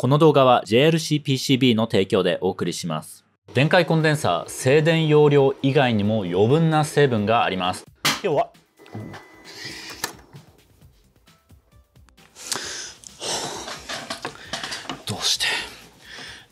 この動画は JLCPCB の提供でお送りします。電解コンデンサー、静電容量以外にも余分な成分があります。今日はどうして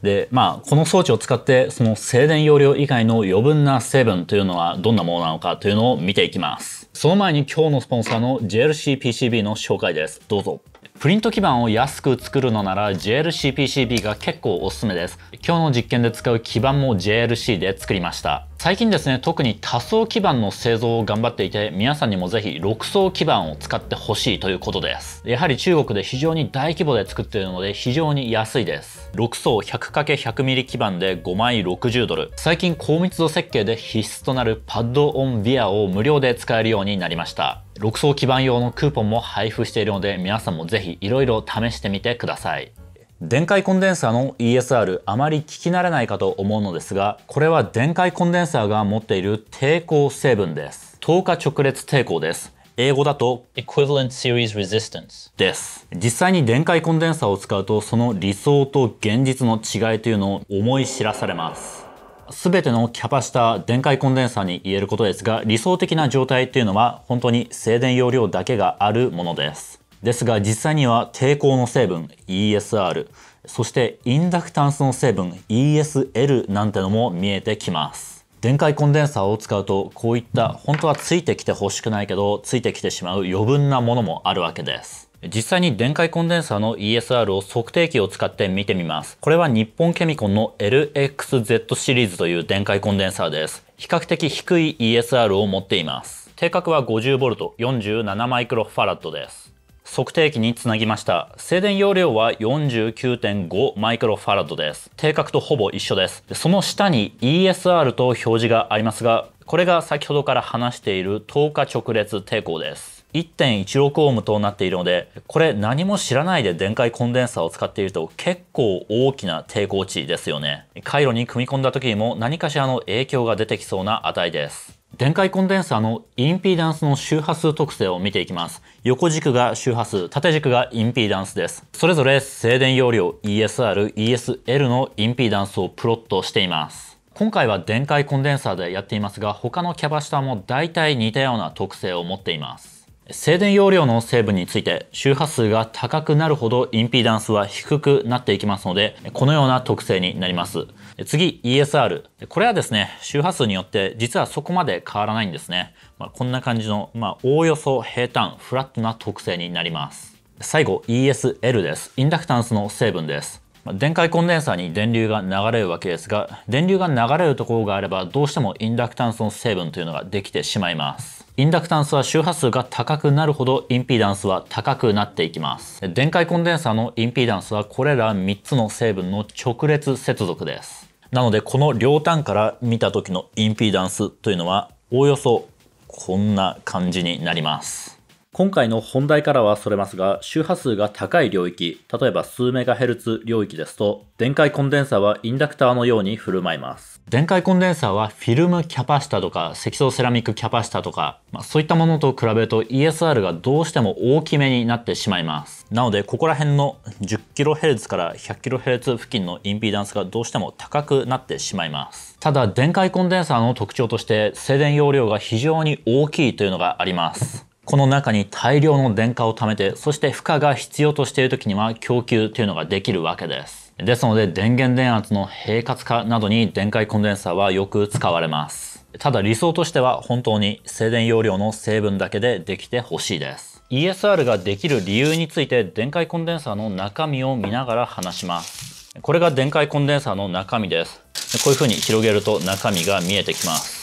で、まあ、この装置を使って、その静電容量以外の余分な成分というのはどんなものなのかというのを見ていきます。その前に今日のスポンサーの JLCPCB の紹介です。どうぞ。プリント基板を安く作るのなら JLCPCB が結構おすすめです。今日の実験で使う基板も JLC で作りました。最近ですね、特に多層基板の製造を頑張っていて、皆さんにもぜひ6層基板を使ってほしいということです。やはり中国で非常に大規模で作っているので非常に安いです。6層 100×100mm 基板で5枚60ドル。最近高密度設計で必須となるパッドオンビアを無料で使えるようになりました。6層基板用のクーポンも配布しているので皆さんもぜひいろいろ試してみてください電解コンデンサーの ESR あまり聞き慣れないかと思うのですがこれは電解コンデンサーが持っている抵抗成分です透過直列抵抗です英語だと equivalent series resistance です実際に電解コンデンサーを使うとその理想と現実の違いというのを思い知らされます全てのキャパシタ電解コンデンサーに言えることですが理想的な状態っていうのは本当に静電容量だけがあるものですですが実際には抵抗の成分 ESR そしてインダクタンスの成分 ESL なんてのも見えてきます電解コンデンサーを使うとこういった本当はついてきてほしくないけどついてきてしまう余分なものもあるわけです実際に電解コンデンサの ESR を測定器を使って見てみます。これは日本ケミコンの LXZ シリーズという電解コンデンサーです。比較的低い ESR を持っています。定格は 50V47 マイクロファラッドです。測定器につなぎました。静電容量は49.5マイクロファラドです。定格とほぼ一緒です。その下に ESR と表示がありますが、これが先ほどから話している透過直列抵抗です。1.16オームとなっているのでこれ何も知らないで電解コンデンサーを使っていると結構大きな抵抗値ですよね回路に組み込んだ時にも何かしらの影響が出てきそうな値です電解コンデンサーのインピーダンスの周波数特性を見ていきます。横軸が周波数、縦軸がインピーダンスです。それぞれ静電容量 ESR、ESL のインピーダンスをプロットしています。今回は電解コンデンサーでやっていますが、他のキャパシタも大体似たような特性を持っています。静電容量の成分について周波数が高くなるほどインピーダンスは低くなっていきますのでこのような特性になります次 ESR これはですね周波数によって実はそこまで変わらないんですね、まあ、こんな感じのまあ、おおよそ平坦フラットな特性になります最後 ESL ですインダクタンスの成分です電解コンデンサーに電流が流れるわけですが電流が流れるところがあればどうしてもインダクタンスの成分というのができてしまいますインダクタンスは周波数が高くなるほどインピーダンスは高くなっていきます電解コンデンサーのインピーダンスはこれら3つの成分の直列接続ですなのでこの両端から見た時のインピーダンスというのはおおよそこんな感じになります今回の本題からはそれますが、周波数が高い領域、例えば数メガヘルツ領域ですと、電解コンデンサはインダクターのように振る舞います。電解コンデンサはフィルムキャパシタとか積層セラミックキャパシタとか、まあ、そういったものと比べると ESR がどうしても大きめになってしまいます。なので、ここら辺の 10kHz から 100kHz 付近のインピーダンスがどうしても高くなってしまいます。ただ、電解コンデンサの特徴として、静電容量が非常に大きいというのがあります。この中に大量の電荷を貯めて、そして負荷が必要としている時には供給というのができるわけです。ですので電源電圧の平滑化などに電解コンデンサーはよく使われます。ただ理想としては本当に静電容量の成分だけでできてほしいです。ESR ができる理由について電解コンデンサーの中身を見ながら話します。これが電解コンデンサーの中身です。こういう風に広げると中身が見えてきます。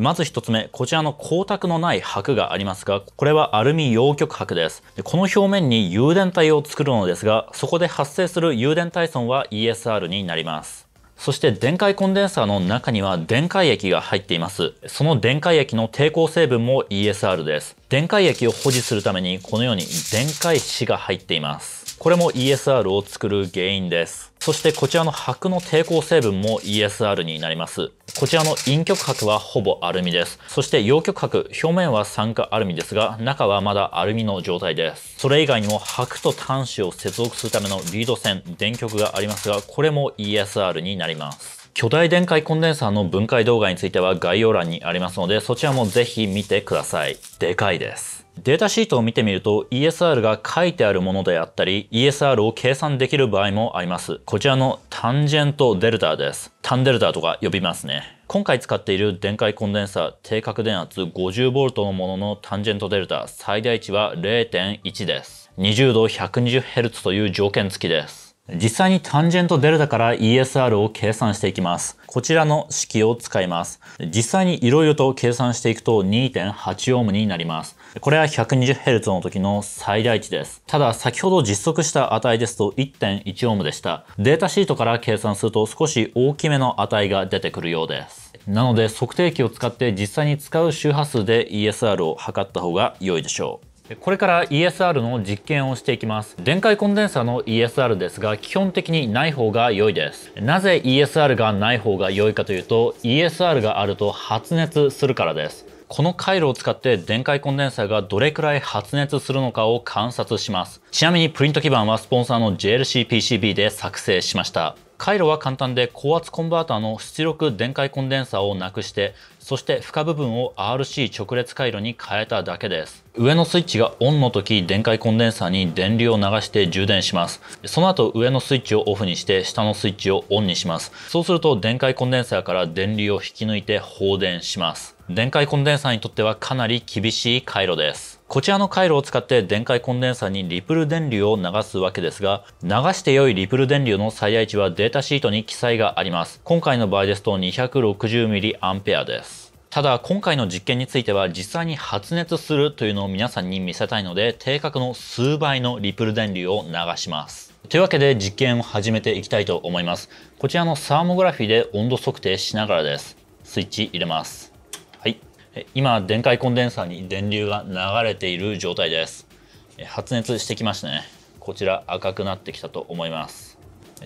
まず1つ目、こちらの光沢のない箔がありますが、これはアルミ陽極箔です。でこの表面に誘電体を作るのですが、そこで発生する誘電体損は ESR になります。そして電解コンデンサーの中には電解液が入っています。その電解液の抵抗成分も ESR です。電解液を保持するためにこのように電解子が入っています。これも ESR を作る原因です。そしてこちらの箔の抵抗成分も ESR になります。こちらの陰極箔はほぼアルミです。そして陽極箔、表面は酸化アルミですが、中はまだアルミの状態です。それ以外にも箔と端子を接続するためのリード線、電極がありますが、これも ESR になります。巨大電解コンデンサーの分解動画については概要欄にありますので、そちらもぜひ見てください。でかいです。データシートを見てみると ESR が書いてあるものであったり ESR を計算できる場合もありますこちらのタンジェントデルタですタンデルタとか呼びますね今回使っている電解コンデンサ低角電圧 50V のもののタンジェントデルタ最大値は0.1です20度 120Hz という条件付きです実際にタンジェントデルタから ESR を計算していきます。こちらの式を使います。実際に色々と計算していくと2.8オームになります。これは 120Hz の時の最大値です。ただ先ほど実測した値ですと1.1オームでした。データシートから計算すると少し大きめの値が出てくるようです。なので測定器を使って実際に使う周波数で ESR を測った方が良いでしょう。これから ESR の実験をしていきます電解コンデンサの ESR ですが基本的にない方が良いですなぜ ESR がない方が良いかというと ESR があると発熱するからですこの回路を使って電解コンデンサがどれくらい発熱するのかを観察しますちなみにプリント基板はスポンサーの JLC PCB で作成しました回路は簡単で高圧コンバーターの出力電解コンデンサーをなくしてそして負荷部分を RC 直列回路に変えただけです上のスイッチがオンの時電解コンデンサーに電流を流して充電しますその後上のスイッチをオフにして下のスイッチをオンにしますそうすると電解コンデンサーから電流を引き抜いて放電します電解コンデンサーにとってはかなり厳しい回路ですこちらの回路を使って電解コンデンサにリプル電流を流すわけですが、流して良いリプル電流の最大値はデータシートに記載があります。今回の場合ですと 260mA です。ただ今回の実験については実際に発熱するというのを皆さんに見せたいので定格の数倍のリプル電流を流します。というわけで実験を始めていきたいと思います。こちらのサーモグラフィーで温度測定しながらです。スイッチ入れます。今電解コンデンサーに電流が流れている状態です発熱してきましたねこちら赤くなってきたと思います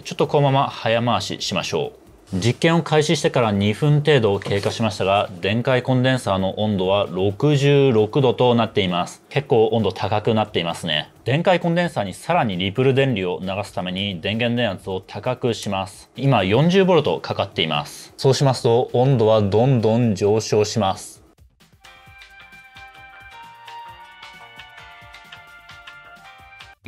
ちょっとこのまま早回ししましょう実験を開始してから2分程度経過しましたが電解コンデンサーの温度は66度となっています結構温度高くなっていますね電解コンデンサーにさらにリプル電流を流すために電源電圧を高くします今 40V かかっていますそうしますと温度はどんどん上昇します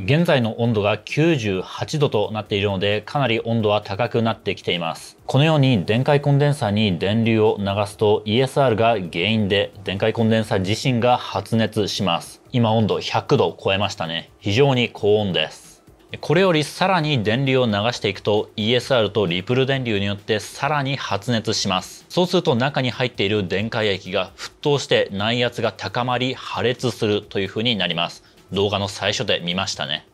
現在の温度が98度となっているのでかなり温度は高くなってきていますこのように電解コンデンサに電流を流すと ESR が原因で電解コンデンサ自身が発熱します今温度100度超えましたね非常に高温ですこれよりさらに電流を流していくと ESR とリプル電流によってさらに発熱しますそうすると中に入っている電解液が沸騰して内圧が高まり破裂するという風になります動画の最初で見ましたね。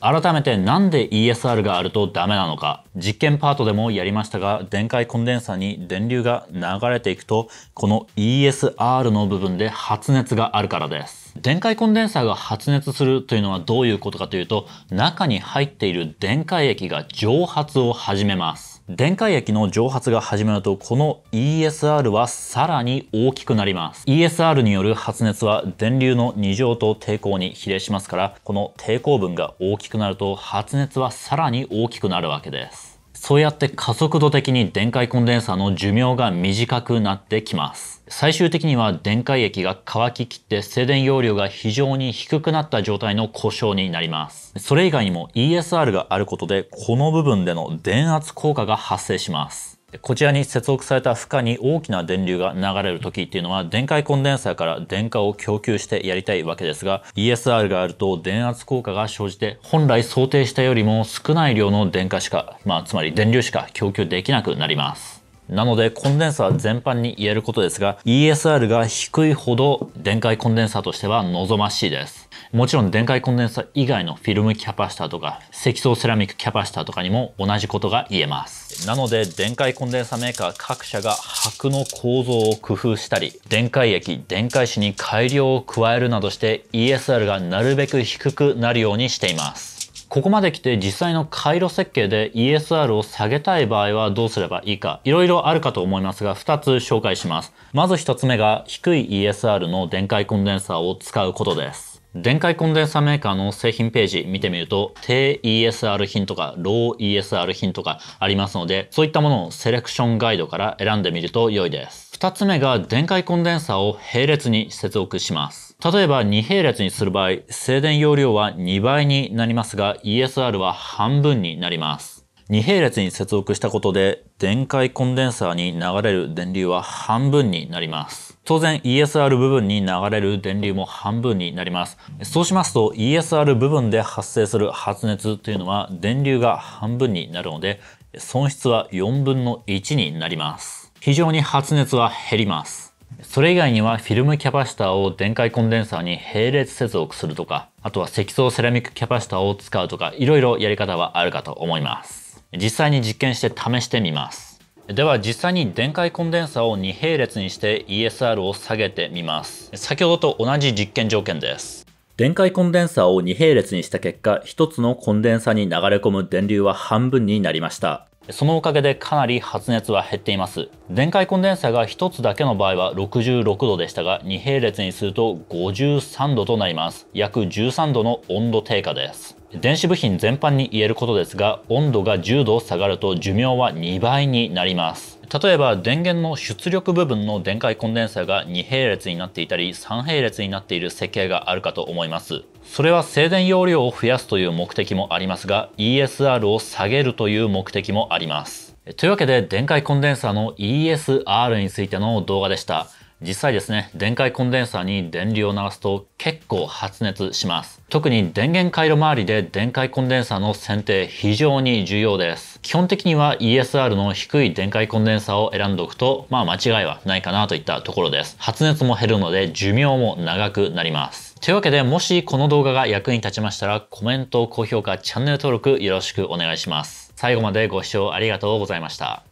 改めてなんで ESR があるとダメなのか実験パートでもやりましたが電解コンデンサに電流が流れていくとこの ESR の部分で発熱があるからです電解コンデンサが発熱するというのはどういうことかというと中に入っている電解液が蒸発を始めます電解液の蒸発が始まるとこの ESR はさらに大きくなります ESR による発熱は電流の2乗と抵抗に比例しますからこの抵抗分が大きくなると発熱はさらに大きくなるわけですそうやって加速度的に電解コンデンサーの寿命が短くなってきます。最終的には電解液が乾ききって静電容量が非常に低くなった状態の故障になります。それ以外にも ESR があることでこの部分での電圧効果が発生します。こちらに接続された負荷に大きな電流が流れる時っていうのは電解コンデンサーから電荷を供給してやりたいわけですが ESR があると電圧効果が生じて本来想定したよりも少ない量の電荷しか、まあ、つまり電流しか供給できなくなります。なのでコンデンサー全般に言えることですが ESR が低いほど電解コンデンサーとしては望ましいです。もちろん電解コンデンサー以外のフィルムキャパシタとか積層セラミックキャパシタとかにも同じことが言えます。なので電解コンデンサメーカー各社が箔の構造を工夫したり電解液、電解子に改良を加えるなどして ESR がなるべく低くなるようにしています。ここまで来て実際の回路設計で ESR を下げたい場合はどうすればいいか、いろいろあるかと思いますが、2つ紹介します。まず1つ目が、低い ESR の電解コンデンサーを使うことです。電解コンデンサメーカーの製品ページ見てみると、低 ESR 品とか、ロー ESR 品とかありますので、そういったものをセレクションガイドから選んでみると良いです。2つ目が、電解コンデンサを並列に接続します。例えば2並列にする場合、静電容量は2倍になりますが、ESR は半分になります。2並列に接続したことで、電解コンデンサーに流れる電流は半分になります。当然 ESR 部分に流れる電流も半分になります。そうしますと ESR 部分で発生する発熱というのは電流が半分になるので、損失は4分の1になります。非常に発熱は減ります。それ以外にはフィルムキャパシタを電解コンデンサーに並列接続するとか、あとは積層セラミックキャパシタを使うとか、いろいろやり方はあるかと思います。実際に実験して試してみます。では実際に電解コンデンサーを2並列にして ESR を下げてみます。先ほどと同じ実験条件です。電解コンデンサーを2並列にした結果、1つのコンデンサに流れ込む電流は半分になりました。そのおかげでかなり発熱は減っています。電解コンデンサが1つだけの場合は66度でしたが、2並列にすると53度となります。約13度の温度低下です。電子部品全般に言えることですが温度が10度下がると寿命は2倍になります例えば電源の出力部分の電解コンデンサが2並列になっていたり3並列になっている設計があるかと思いますそれは静電容量を増やすという目的もありますが ESR を下げるという目的もありますというわけで電解コンデンサの ESR についての動画でした実際ですね電解コンデンサーに電流を流すと結構発熱します特に電源回路周りで電解コンデンサーの選定非常に重要です基本的には ESR の低い電解コンデンサーを選んでおくとまあ間違いはないかなといったところです発熱も減るので寿命も長くなりますというわけでもしこの動画が役に立ちましたらコメント高評価チャンネル登録よろしくお願いします最後までご視聴ありがとうございました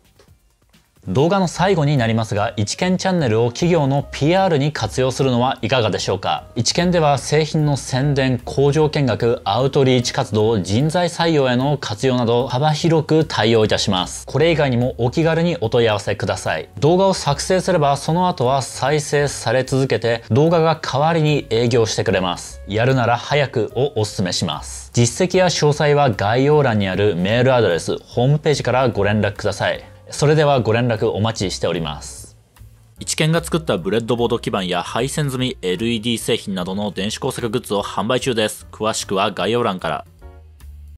動画の最後になりますが、一見チャンネルを企業の PR に活用するのはいかがでしょうか一見では製品の宣伝、工場見学、アウトリーチ活動、人材採用への活用など幅広く対応いたします。これ以外にもお気軽にお問い合わせください。動画を作成すればその後は再生され続けて動画が代わりに営業してくれます。やるなら早くをお勧めします。実績や詳細は概要欄にあるメールアドレス、ホームページからご連絡ください。それではご連絡お待ちしております一見が作ったブレッドボード基板や配線済み LED 製品などの電子工作グッズを販売中です詳しくは概要欄から